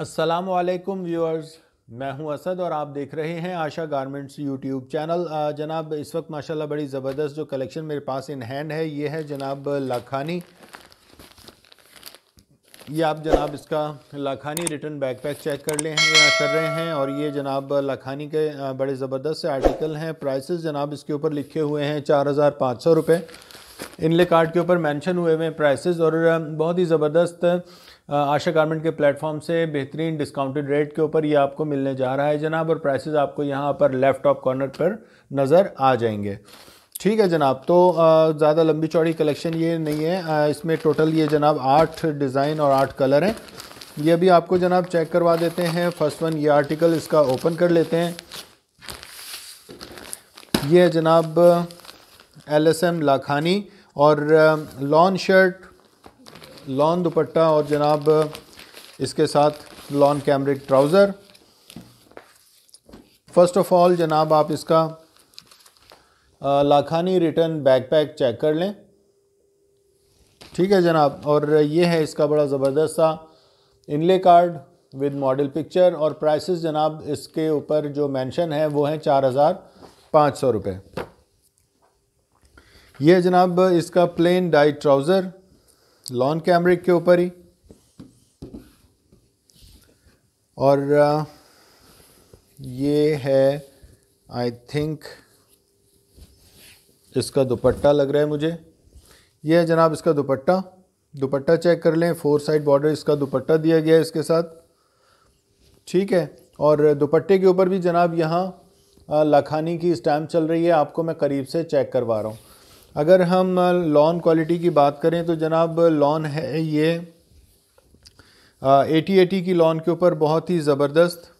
असलकुम व्यूअर्स मैं हूं असद और आप देख रहे हैं आशा गारमेंट्स यूट्यूब चैनल जनाब इस वक्त माशाल्लाह बड़ी ज़बरदस्त जो कलेक्शन मेरे पास इन हैंड है ये है जनाब लाखानी ये आप जनाब इसका Lakhani return back pack check कर ले हैं या कर रहे हैं और ये जनाब लाखानी के बड़े ज़बरदस्त से आर्टिकल हैं प्राइसेस जनाब इसके ऊपर लिखे हुए हैं चार हज़ार पाँच सौ रुपये इनले कार्ड के ऊपर मैंशन हुए हुए प्राइसेस और बहुत ही ज़बरदस्त आशा गारमेंट के प्लेटफॉर्म से बेहतरीन डिस्काउंटेड रेट के ऊपर ये आपको मिलने जा रहा है जनाब और प्राइसेस आपको यहाँ पर लेफ्ट टॉप कॉर्नर पर नज़र आ जाएंगे ठीक है जनाब तो ज़्यादा लंबी चौड़ी कलेक्शन ये नहीं है इसमें टोटल ये जनाब आठ डिज़ाइन और आठ कलर हैं ये भी आपको जनाब चेक करवा देते हैं फर्स्ट वन ये आर्टिकल इसका ओपन कर लेते हैं ये जनाब एल एस एम लाखानी और लॉन्ग शर्ट लॉन दुपट्टा और जनाब इसके साथ lawn cambric trouser first of all जनाब आप इसका लाखानी रिटर्न बैकपैक चेक कर लें ठीक है जनाब और ये है इसका बड़ा ज़बरदस्त सा inlay card with model picture और प्राइसेस जनाब इसके ऊपर जो मेंशन है वो हैं चार हज़ार पाँच सौ रुपये यह जनाब इसका plain dyed trouser lawn cambric के ऊपर ही और ये है आई थिंक इसका दुपट्टा लग रहा है मुझे यह है जनाब इसका दुपट्टा दुपट्टा चेक कर लें फोर साइड बॉर्डर इसका दुपट्टा दिया गया है इसके साथ ठीक है और दुपट्टे के ऊपर भी जनाब यहाँ लाखानी की स्टैम्प चल रही है आपको मैं करीब से चेक करवा रहा हूँ अगर हम लॉन क्वालिटी की बात करें तो जनाब लॉन है ये एटी एटी की लॉन के ऊपर बहुत ही ज़बरदस्त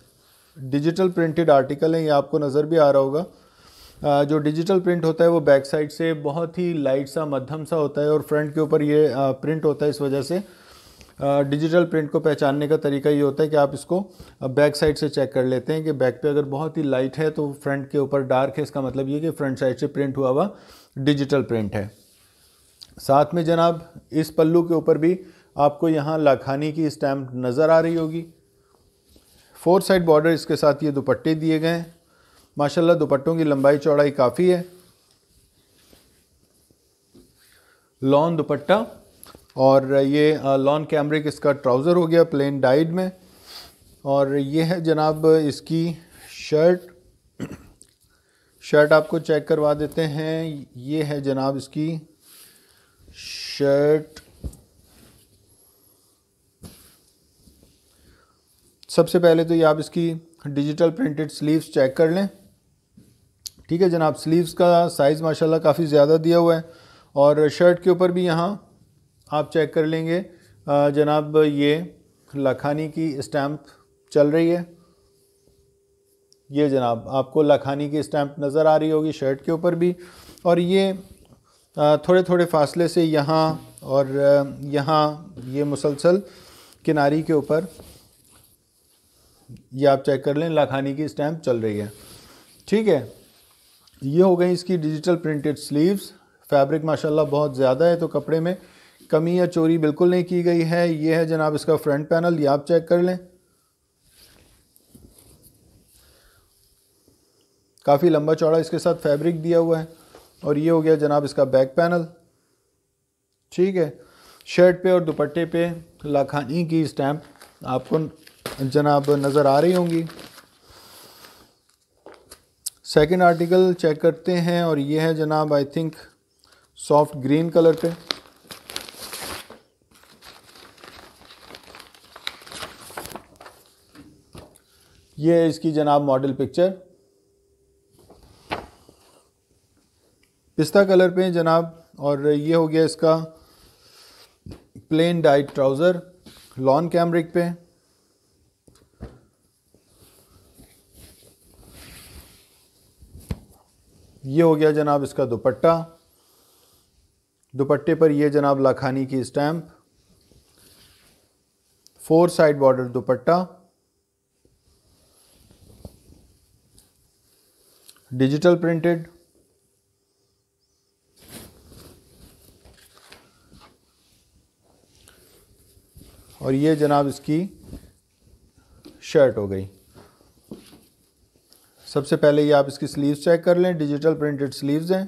डिजिटल प्रिंटेड आर्टिकल है ये आपको नज़र भी आ रहा होगा जो डिजिटल प्रिंट होता है वो बैक साइड से बहुत ही लाइट सा मध्यम सा होता है और फ्रंट के ऊपर ये प्रिंट होता है इस वजह से डिजिटल प्रिंट को पहचानने का तरीका ये होता है कि आप इसको बैक साइड से चेक कर लेते हैं कि बैक पे अगर बहुत ही लाइट है तो फ्रंट के ऊपर डार्क है इसका मतलब ये कि फ्रंट साइड से प्रिंट हुआ हुआ डिजिटल प्रिंट है साथ में जनाब इस पल्लू के ऊपर भी आपको यहाँ लाखानी की स्टैम्प नज़र आ रही होगी फोर साइड बॉर्डर इसके साथ ये दुपट्टे दिए गए हैं माशाल्लाह दुपट्टों की लंबाई चौड़ाई काफ़ी है लॉन दुपट्टा और ये लॉन कैमरिक इसका ट्राउज़र हो गया प्लेन डाइड में और ये है जनाब इसकी शर्ट शर्ट आपको चेक करवा देते हैं ये है जनाब इसकी शर्ट सबसे पहले तो ये आप इसकी डिजिटल प्रिंटेड स्लीव्स चेक कर लें ठीक है जनाब स्लीव्स का साइज़ माशाल्लाह काफ़ी ज़्यादा दिया हुआ है और शर्ट के ऊपर भी यहाँ आप चेक कर लेंगे जनाब ये लखानी की स्टैम्प चल रही है ये जनाब आपको लखानी की स्टैम्प नज़र आ रही होगी शर्ट के ऊपर भी और ये थोड़े थोड़े फासले से यहाँ और यहाँ ये मुसलसल किनारी के ऊपर ये आप चेक कर लें लाखानी की स्टैम्प चल रही है ठीक है ये हो गई इसकी डिजिटल प्रिंटेड स्लीव्स फैब्रिक माशाल्लाह बहुत ज़्यादा है तो कपड़े में कमी या चोरी बिल्कुल नहीं की गई है ये है जनाब इसका फ्रंट पैनल ये आप चेक कर लें काफ़ी लंबा चौड़ा इसके साथ फैब्रिक दिया हुआ है और ये हो गया जनाब इसका बैक पैनल ठीक है शर्ट पे और दुपट्टे पे लाखानी की स्टैम्प आपको जनाब नज़र आ रही होंगी सेकंड आर्टिकल चेक करते हैं और ये है जनाब I think soft green colour पे ये है इसकी जनाब मॉडल पिक्चर पिस्ता कलर पे जनाब और ये हो गया इसका plain dyed trouser lawn cambric पे ये हो गया जनाब इसका दुपट्टा दुपट्टे पर ये जनाब लाखानी की stamp four side border dupatta digital printed और ये जनाब इसकी शर्ट हो गई सबसे पहले ये आप इसकी स्लीव्स चेक कर लें डिजिटल प्रिंटेड स्लीव्स हैं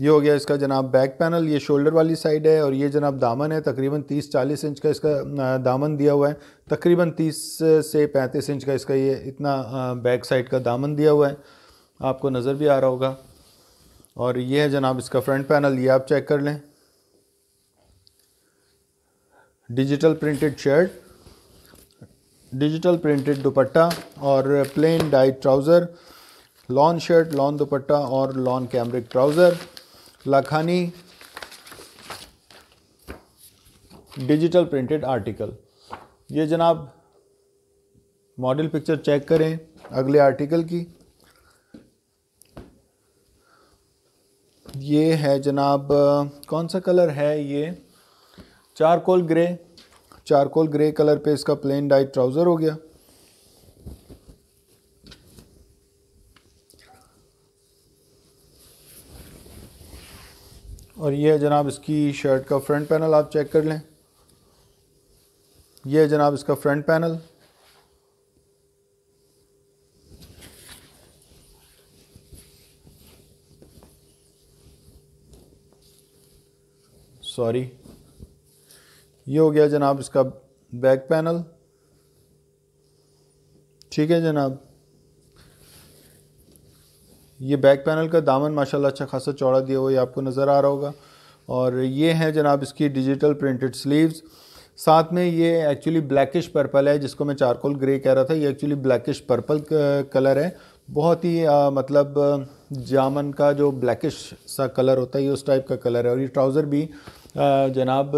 ये हो गया इसका जनाब बैक पैनल ये शोल्डर वाली साइड है और ये जनाब दामन है तकरीबन 30-40 इंच का इसका दामन दिया हुआ है तकरीबन 30 से 35 इंच का इसका ये इतना बैक साइड का दामन दिया हुआ है आपको नज़र भी आ रहा होगा और ये है जनाब इसका फ्रंट पैनल ये आप चेक कर लें digital printed shirt digital printed dupatta और plain dyed trouser lawn shirt lawn dupatta और lawn cambric trouser Lakhani digital printed article ये जनाब मॉडल पिक्चर चेक करें अगले आर्टिकल की ये है जनाब कौन सा कलर है ये charcoal grey charcoal grey colour पे इसका प्लेन डाइट ट्राउज़र हो गया और ये जनाब इसकी शर्ट का फ्रंट पैनल आप चेक कर लें ये जनाब इसका फ्रंट पैनल सॉरी ये हो गया जनाब इसका बैक पैनल ठीक है जनाब ये बैक पैनल का दामन माशाल्लाह अच्छा खासा चौड़ा दिया हुआ ये आपको नज़र आ रहा होगा और ये है जनाब इसकी डिजिटल प्रिंटेड स्लीव्स साथ में ये एक्चुअली ब्लैकिश पर्पल है जिसको मैं चारकोल ग्रे कह रहा था ये एक्चुअली ब्लैकिश पर्पल कलर है बहुत ही आ, मतलब जामन का जो ब्लैकिश सा कलर होता है ये उस टाइप का कलर है और ये ट्राउज़र भी जनाब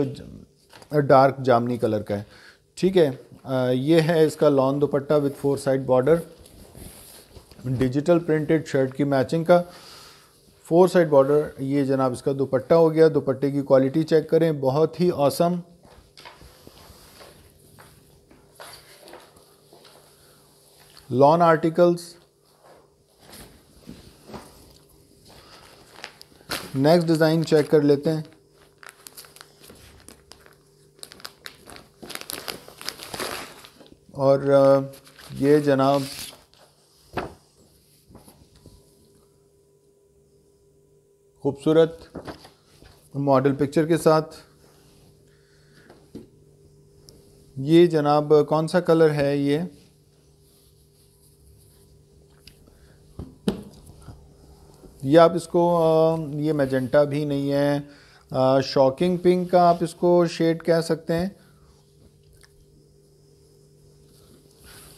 डार्क जामनी कलर का है ठीक है ये है इसका long dupatta with four side border digital printed shirt की मैचिंग का फोर साइड बॉर्डर ये जनाब इसका दुपट्टा हो गया दुपट्टे की क्वालिटी चेक करें बहुत ही awesome lawn articles next design check कर लेते हैं और ये जनाब खूबसूरत मॉडल पिक्चर के साथ ये जनाब कौन सा कलर है ये ये आप इसको ये मैजेंटा भी नहीं है शॉकिंग पिंक का आप इसको शेड कह सकते हैं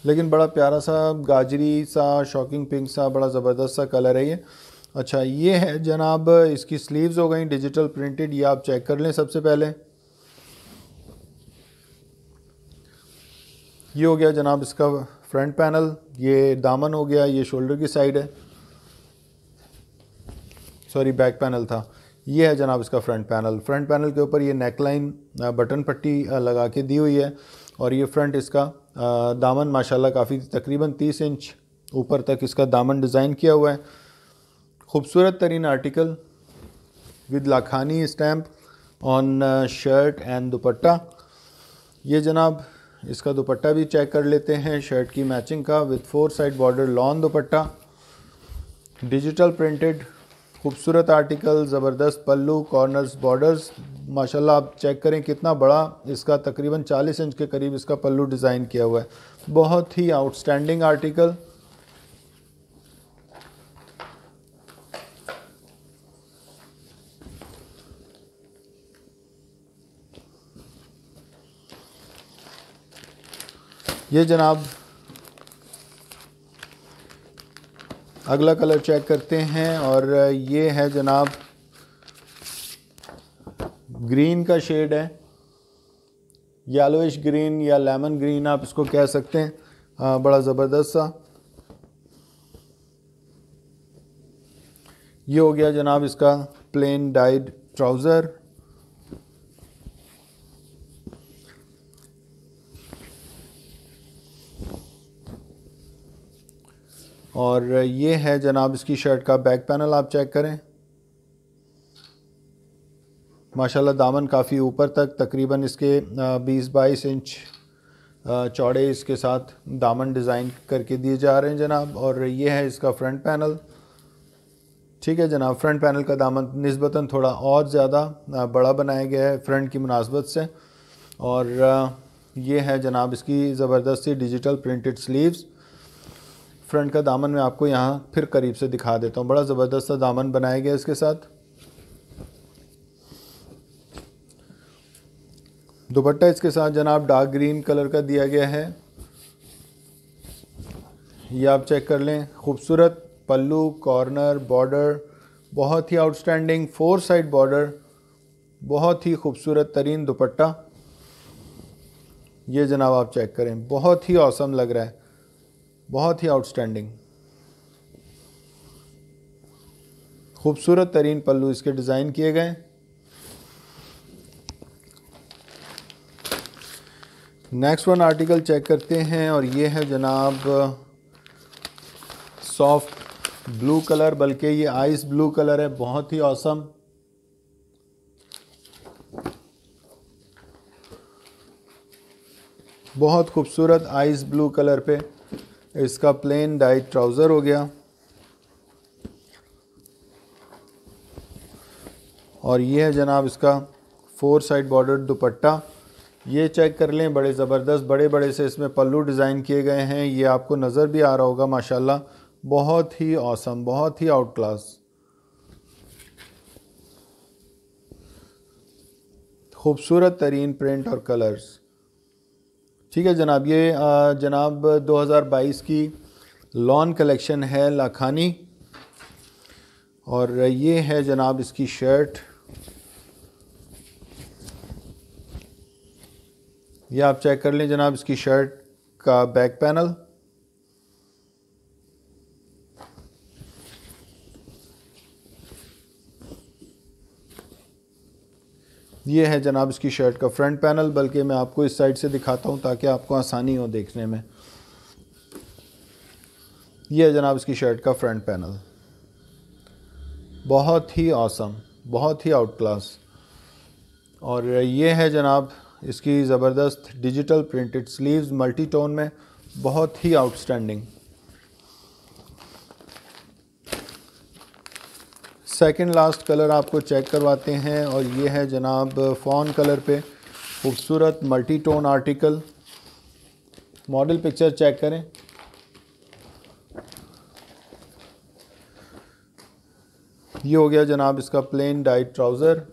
लेकिन बड़ा प्यारा सा गाजरी सा शॉकिंग पिंक सा बड़ा ज़बरदस्त सा कलर है ये अच्छा ये है जनाब इसकी स्लीव्स हो गई डिजिटल प्रिंटेड ये आप चेक कर लें सबसे पहले ये हो गया जनाब इसका फ्रंट पैनल ये दामन हो गया ये शोल्डर की साइड है सॉरी बैक पैनल था ये है जनाब इसका फ्रंट पैनल फ्रंट पैनल के ऊपर ये नेक लाइन बटन पट्टी लगा के दी हुई है और ये फ्रंट इसका दामन माशाल्लाह काफ़ी तकरीबन 30 इंच ऊपर तक इसका दामन डिज़ाइन किया हुआ है खूबसूरत तरीन article with Lakhani stamp on shirt and dupatta ये जनाब इसका दुपट्टा भी चेक कर लेते हैं शर्ट की मैचिंग का with four side border lawn dupatta digital printed खूबसूरत आर्टिकल ज़बरदस्त पल्लू कॉर्नर्स बॉर्डर्स माशाल्लाह आप चेक करें कितना बड़ा इसका तकरीबन 40 इंच के करीब इसका पल्लू डिज़ाइन किया हुआ है बहुत ही आउटस्टैंडिंग आर्टिकल ये जनाब अगला कलर चेक करते हैं और ये है जनाब ग्रीन का शेड है येलोइश ग्रीन या लेमन ग्रीन आप इसको कह सकते हैं आ, बड़ा ज़बरदस्त सा ये हो गया जनाब इसका प्लेन डाइड ट्राउज़र और ये है जनाब इसकी शर्ट का बैक पैनल आप चेक करें माशाल्लाह दामन काफ़ी ऊपर तक तकरीबन इसके 20 बाईस इंच चौड़े इसके साथ दामन डिज़ाइन करके दिए जा रहे हैं जनाब और ये है इसका फ्रंट पैनल ठीक है जनाब फ्रंट पैनल का दामन नस्बता थोड़ा और ज़्यादा बड़ा बनाया गया है फ्रंट की मुनासबत से और ये है जनाब इसकी ज़बरदस्ती डिजिटल प्रिंटेड स्लीव्स फ्रंट का दामन मैं आपको यहाँ फिर करीब से दिखा देता हूँ बड़ा ज़बरदस्त दामन बनाया गया इसके साथ दुपट्टा इसके साथ जनाब डार्क ग्रीन कलर का दिया गया है ये आप चेक कर लें खूबसूरत पल्लू कॉर्नर बॉर्डर बहुत ही आउटस्टैंडिंग फोर साइड बॉर्डर बहुत ही खूबसूरत तरीन दुपट्टा ये जनाब आप चेक करें बहुत ही औसम लग रहा है बहुत ही आउटस्टैंडिंग खूबसूरत तरीन पल्लू इसके डिज़ाइन किए गए नेक्स्ट वन आर्टिकल चेक करते हैं और ये है जनाब सॉफ्ट ब्लू कलर बल्कि ये आइस ब्लू कलर है बहुत ही औसम बहुत खूबसूरत आइस ब्लू कलर पे इसका प्लेन डाइट ट्राउज़र हो गया और ये है जनाब इसका फोर साइड बॉर्डर दुपट्टा ये चेक कर लें बड़े ज़बरदस्त बड़े बड़े से इसमें पल्लू डिज़ाइन किए गए हैं ये आपको नज़र भी आ रहा होगा माशाल्लाह बहुत ही औसम बहुत ही आउट क्लास खूबसूरत तरीन प्रिंट और कलर्स ठीक है जनाब ये जनाब 2022 की लॉन कलेक्शन है लाखानी और ये है जनाब इसकी शर्ट ये आप चेक कर लें जनाब इसकी शर्ट का बैक पैनल ये है जनाब इसकी शर्ट का फ्रंट पैनल बल्कि मैं आपको इस साइड से दिखाता हूँ ताकि आपको आसानी हो देखने में यह है जनाब इसकी शर्ट का फ्रंट पैनल बहुत ही औसम बहुत ही आउट क्लास और ये है जनाब इसकी ज़बरदस्त digital printed sleeves multi tone में बहुत ही आउटस्टैंडिंग सेकंड लास्ट कलर आपको चेक करवाते हैं और ये है जनाब फ़ॉन कलर पे खूबसूरत multi tone article model picture check करें ये हो गया जनाब इसका प्लेन डाइट ट्राउज़र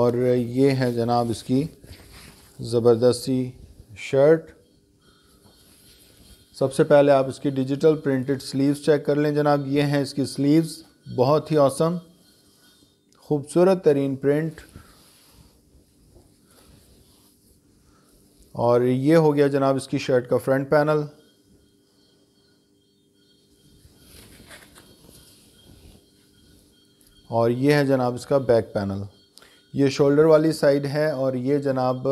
और ये है जनाब इसकी ज़बरदस्ती शर्ट सबसे पहले आप इसकी डिजिटल प्रिंटेड स्लीव्स चेक कर लें जनाब ये हैं इसकी स्लीव्स बहुत ही औसम खूबसूरत तरीन प्रिंट और ये हो गया जनाब इसकी शर्ट का फ्रंट पैनल और ये है जनाब इसका बैक पैनल ये शोल्डर वाली साइड है और ये जनाब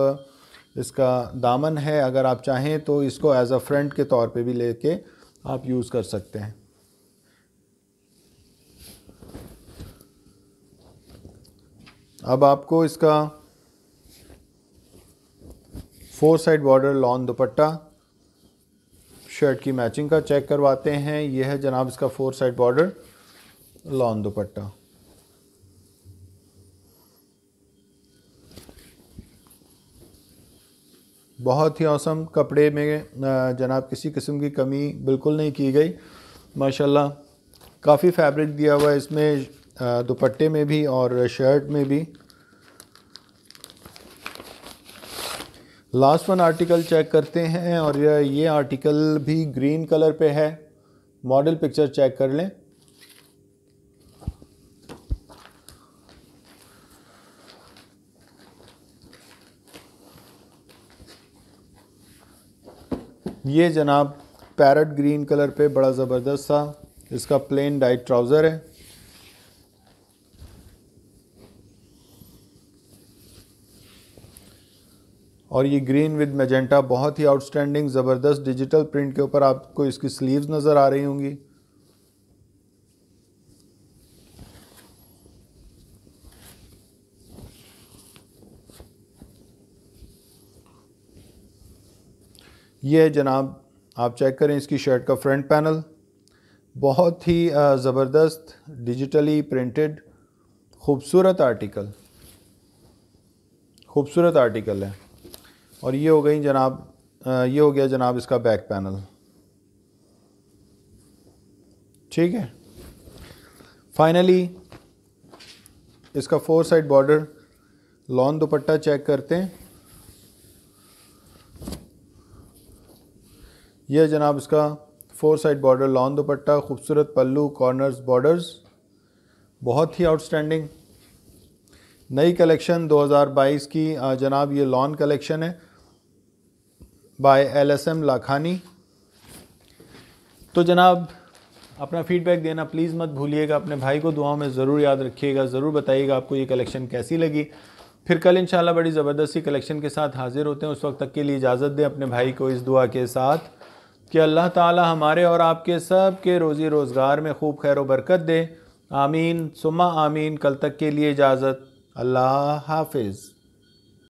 इसका दामन है अगर आप चाहें तो इसको एज अ फ्रंट के तौर पे भी लेके आप यूज़ कर सकते हैं अब आपको इसका four side border lawn dupatta shirt की मैचिंग का चेक करवाते हैं यह है जनाब इसका four side border lawn dupatta बहुत ही औसम कपड़े में जनाब किसी किस्म की कमी बिल्कुल नहीं की गई माशाल्लाह काफ़ी फैब्रिक दिया हुआ है इसमें दुपट्टे में भी और शर्ट में भी लास्ट वन आर्टिकल चेक करते हैं और ये आर्टिकल भी ग्रीन कलर पे है मॉडल पिक्चर चेक कर लें ये जनाब पैरट ग्रीन कलर पे बड़ा ज़बरदस्त था इसका प्लेन डाइट ट्राउज़र है और ये ग्रीन विद मैजेंटा बहुत ही आउटस्टैंडिंग ज़बरदस्त डिजिटल प्रिंट के ऊपर आपको इसकी स्लीव्स नज़र आ रही होंगी ये है जनाब आप चेक करें इसकी शर्ट का फ्रंट पैनल बहुत ही ज़बरदस्त डिजिटली प्रिंटेड खूबसूरत आर्टिकल खूबसूरत आर्टिकल है और ये हो गई जनाब ये हो गया जनाब इसका बैक पैनल ठीक है फाइनली इसका four side border lawn dupatta check करते हैं यह जनाब इसका four side border lawn dupatta खूबसूरत पल्लू कॉर्नर्स बॉर्डर्स बहुत ही आउटस्टैंडिंग नई कलेक्शन 2022 की जनाब ये लॉन कलेक्शन है by L S M Lakhani तो जनाब अपना फीडबैक देना प्लीज़ मत भूलिएगा अपने भाई को दुआओं में ज़रूर याद रखिएगा ज़रूर बताइएगा आपको ये कलेक्शन कैसी लगी फिर कल इंशाल्लाह बड़ी ज़बरदस्ती कलेक्शन के साथ हाज़िर होते हैं उस वक्त तक के लिए इजाज़त दें अपने भाई को इस दुआ के साथ कि अल्लाह ताला हमारे और आपके सब के रोज़ी रोज़गार में खूब खैर बरकत दे आमीन सुमा आमीन कल तक के लिए इजाज़त अल्लाह हाफिज़